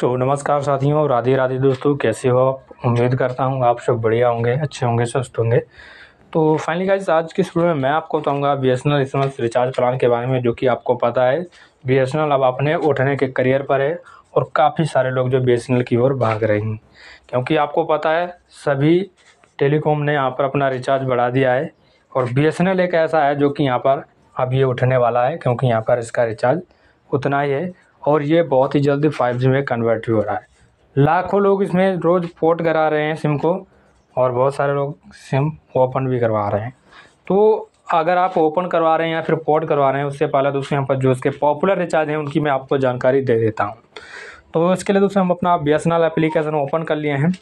सो so, नमस्कार साथियों राधे राधे दोस्तों कैसे हो आप उम्मीद करता हूँ आप सब बढ़िया होंगे अच्छे होंगे स्वस्थ होंगे तो फाइनली गाइज आज के शुरू में मैं आपको बताऊँगा बी एस एन इस मंथ रिचार्ज प्लान के बारे में जो कि आपको पता है बी एस एन अब अपने उठने के करियर पर है और काफ़ी सारे लोग जो बी एस एन एल की ओर भाग रहे हैं क्योंकि आपको पता है सभी टेलीकॉम ने यहाँ पर अपना रिचार्ज बढ़ा दिया है और बी एस एन एल एक ऐसा है जो कि यहाँ पर अब ये उठने वाला है क्योंकि यहाँ पर इसका रिचार्ज उतना ही है और ये बहुत ही जल्दी फाइव जी में कन्वर्ट भी हो रहा है लाखों लोग इसमें रोज़ पोर्ट करा रहे हैं सिम को और बहुत सारे लोग सिम ओपन भी करवा रहे हैं तो अगर आप ओपन करवा रहे हैं या फिर पोर्ट करवा रहे हैं उससे पहले दोस्तों यहाँ पर जो उसके पॉपुलर रिचार्ज हैं उनकी मैं आपको जानकारी दे देता हूँ तो इसके लिए दोस्तों हम अपना B S N L application open कर लिए हैं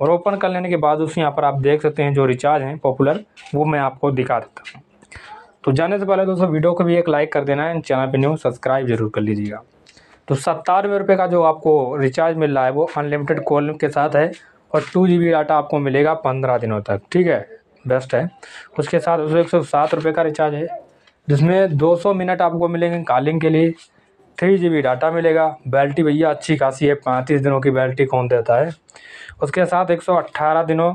और ओपन कर लेने के बाद दोस्तों यहाँ पर आप देख सकते हैं जो रिचार्ज हैं पॉपुलर वो मैं आपको दिखा देता हूँ तो जाने से पहले दोस्तों वीडियो को भी एक लाइक कर देना है चैनल पर न्यू सब्सक्राइब जरूर कर लीजिएगा तो सत्तानवे रुपये का जो आपको रिचार्ज मिल रहा है वो अनलिमिटेड कॉल के साथ है और टू जी बी डाटा आपको मिलेगा पंद्रह दिनों तक ठीक है बेस्ट है उसके साथ उसमें एक सौ सात रुपये का रिचार्ज है जिसमें दो सौ मिनट आपको मिलेंगे कॉलिंग के लिए थ्री जी बी डाटा मिलेगा बैल्टी भैया अच्छी खासी है पैंतीस दिनों की बैल्टी कौन देता है उसके साथ एक सौ अट्ठारह दिनों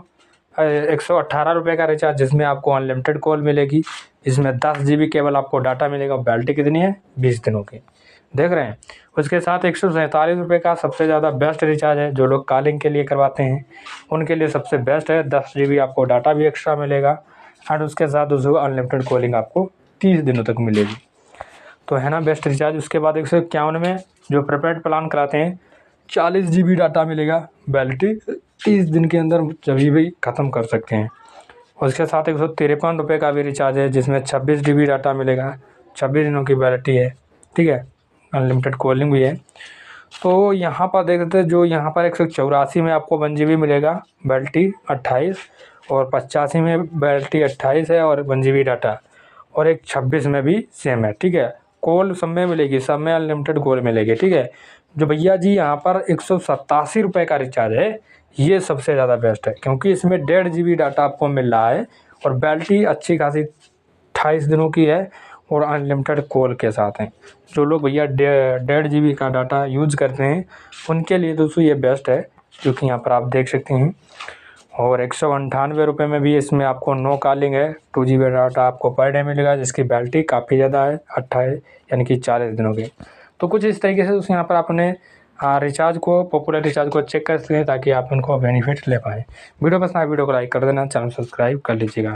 एक सौ अट्ठारह रुपये का रिचार्ज जिसमें आपको अनलिमिटेड कॉल मिलेगी इसमें दस जी बी केवल आपको डाटा मिलेगा बैल्टी कितनी है बीस दिनों की देख रहे हैं उसके साथ एक सौ सैंतालीस रुपये का सबसे ज़्यादा बेस्ट रिचार्ज है जो लोग कॉलिंग के लिए करवाते हैं उनके लिए सबसे बेस्ट है दस जी बी आपको डाटा भी एक्स्ट्रा मिलेगा एंड उसके साथ उसको अनलिमिटेड कॉलिंग आपको तीस दिनों तक मिलेगी तो है ना बेस्ट रिचार्ज उसके बाद एक सौ इक्यावन में जो प्रीपेड प्लान कराते हैं चालीस जी बी डाटा मिलेगा बैल्टी तीस दिन के अंदर जभी भी ख़त्म कर सकते हैं उसके साथ एक सौ तिरपन रुपये का भी रिचार्ज है जिसमें छब्बीस जी बी डाटा मिलेगा छब्बीस दिनों की वैलिटी है ठीक है अनलिमिटेड कॉलिंग भी है तो यहाँ पर देखते सकते जो यहाँ पर एक सौ चौरासी में आपको वन जी बी मिलेगा वैलिटी अट्ठाईस और पचासी में वैलिटी अट्ठाईस है और वन जी बी डाटा और एक छब्बीस में भी सेम है ठीक है कॉल सब में मिलेगी सब में अनलिमिटेड कॉल मिलेगी ठीक है जो भैया जी यहाँ पर एक सौ सतासी रुपये का रिचार्ज है ये सबसे ज़्यादा बेस्ट है क्योंकि इसमें डेढ़ जी बी डाटा आपको मिल रहा है और बैटरी अच्छी खासी अट्ठाईस दिनों की है और अनलिमिटेड कॉल के साथ हैं जो लोग भैया डेढ़ जी बी का डाटा यूज करते हैं उनके लिए दोस्तों ये बेस्ट है क्योंकि यहाँ पर आप देख सकते हैं और एक सौ अंठानवे रुपये में भी इसमें आपको नो कॉलिंग है टू जी बी डाटा आपको पर डे मिलेगा जिसकी बैटरी काफ़ी ज़्यादा है अट्ठाईस यानी कि चालीस दिनों की तो कुछ इस तरीके से दोस्तों यहाँ पर आपने रिचार्ज को पॉपुलर रिचार्ज को चेक कर सकें ताकि आप उनको बेनिफिट ले पाएँ वीडियो पसंद आए वीडियो को लाइक कर देना चैनल सब्सक्राइब कर लीजिएगा